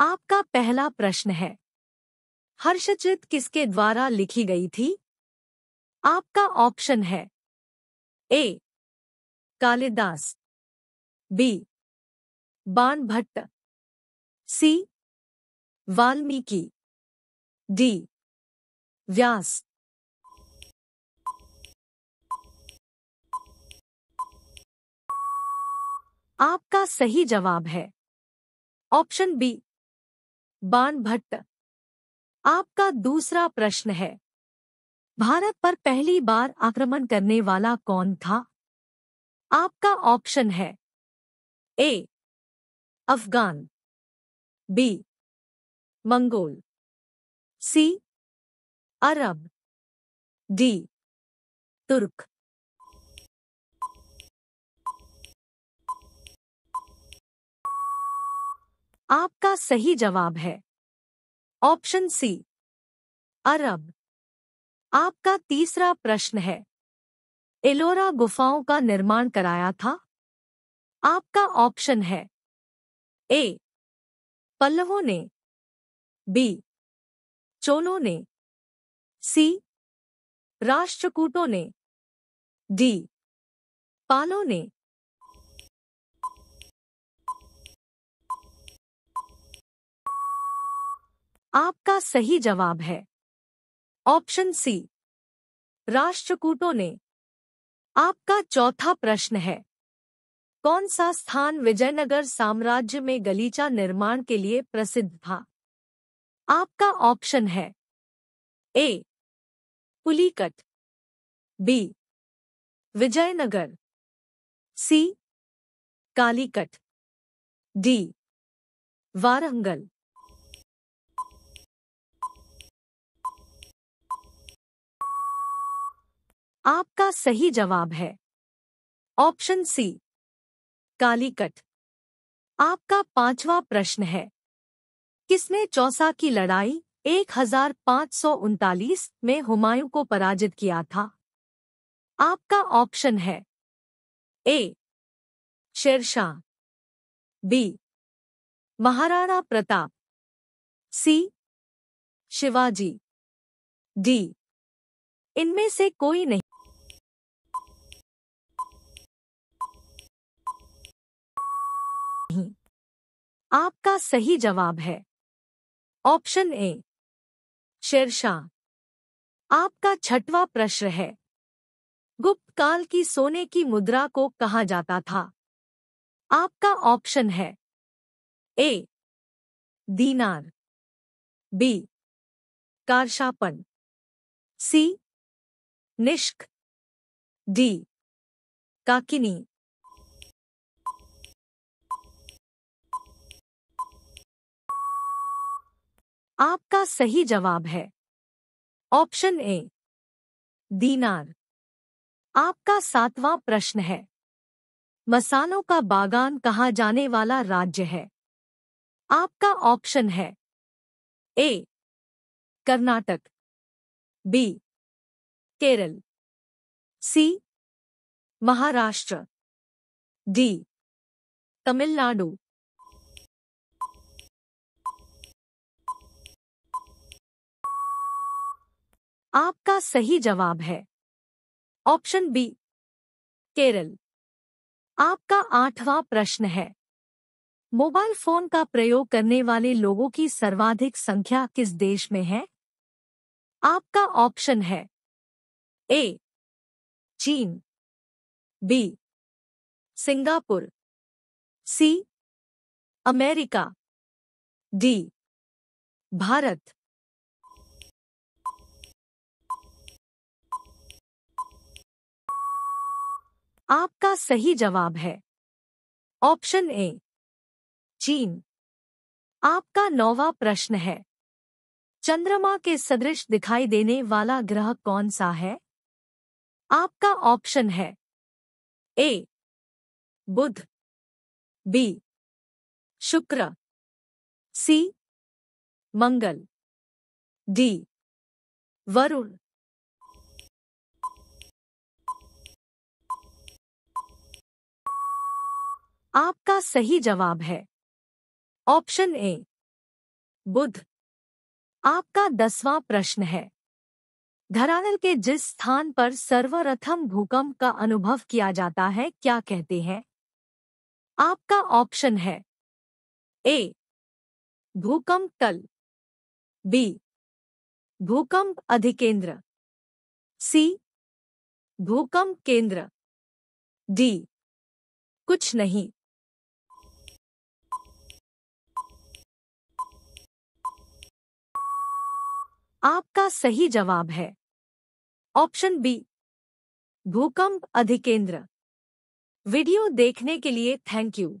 आपका पहला प्रश्न है हर्षचित किसके द्वारा लिखी गई थी आपका ऑप्शन है ए Kalidas B Bana Bhatt C Valmiki D Vyas आपका सही जवाब है ऑप्शन बी बान भट्ट आपका दूसरा प्रश्न है भारत पर पहली बार आक्रमण करने वाला कौन था आपका ऑप्शन है A Afghan B Mongol C Arab D Turk आपका सही जवाब है ऑप्शन सी अरब आपका तीसरा प्रश्न है एलोरा गुफाओं का निर्माण कराया था आपका ऑप्शन है ए पल्लवों ने बी चोलों ने सी राष्ट्रकूटों ने डी पालों ने आपका सही जवाब है ऑप्शन सी राष्ट्रकूटों ने आपका चौथा प्रश्न है कौन सा स्थान विजयनगर साम्राज्य में गलीचा निर्माण के लिए प्रसिद्ध था आपका ऑप्शन है A Pulicat B Vijayanagar C Calicut D Warangal आपका सही जवाब है ऑप्शन सी कालीकट आपका पांचवा प्रश्न है किसने चौसा की लड़ाई एक में हुमायूं को पराजित किया था आपका ऑप्शन है A Shershah B Maharana Pratap C Shivaji D इनमें से कोई नहीं आपका सही जवाब है ऑप्शन ए शेरशाह आपका छठवा प्रश्न है गुप्त काल की सोने की मुद्रा को कहा जाता था आपका ऑप्शन है ए दीनार बी कारशापन सी निष्क डी काकिनी आपका सही जवाब है ऑप्शन ए दीनार आपका सातवां प्रश्न है मसालों का बागान कहा जाने वाला राज्य है आपका ऑप्शन है A Karnataka B Kerala C Maharashtra D Tamil Nadu आपका सही जवाब है ऑप्शन बी केरल आपका आठवां प्रश्न है मोबाइल फोन का प्रयोग करने वाले लोगों की सर्वाधिक संख्या किस देश में है आपका ऑप्शन है ए चीन B Singapore C America D Bharat आपका सही जवाब है ऑप्शन ए चीन आपका नौवा प्रश्न है चंद्रमा के सदृश दिखाई देने वाला ग्रह कौन सा है आपका ऑप्शन है ए बुध बी शुक्र सी मंगल डी वरुण आपका सही जवाब है ऑप्शन ए बुध आपका दसवां प्रश्न है धरानल के जिस स्थान पर सर्वप्रथम भूकंप का अनुभव किया जाता है क्या कहते हैं आपका ऑप्शन है ए भूकंप तल बी भूकंप अधिकेंद्र सी भूकंप केंद्र डी कुछ नहीं आपका सही जवाब है ऑप्शन बी भूकंप अधिकेंद्र वीडियो देखने के लिए थैंक यू